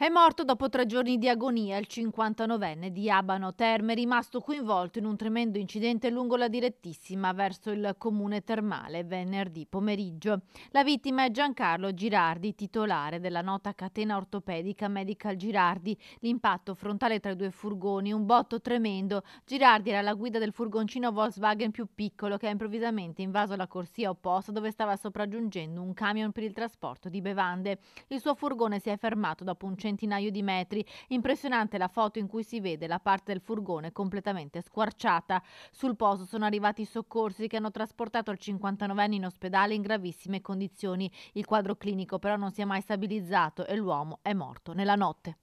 È morto dopo tre giorni di agonia il 59enne di Abano Terme, rimasto coinvolto in un tremendo incidente lungo la direttissima verso il comune termale venerdì pomeriggio. La vittima è Giancarlo Girardi, titolare della nota catena ortopedica Medical Girardi. L'impatto frontale tra i due furgoni, un botto tremendo. Girardi era la guida del furgoncino Volkswagen più piccolo che ha improvvisamente invaso la corsia opposta dove stava sopraggiungendo un camion per il trasporto di bevande. Il suo furgone si è fermato dopo un centro centinaio di metri. Impressionante la foto in cui si vede la parte del furgone completamente squarciata. Sul posto sono arrivati i soccorsi che hanno trasportato il 59enne in ospedale in gravissime condizioni. Il quadro clinico però non si è mai stabilizzato e l'uomo è morto nella notte.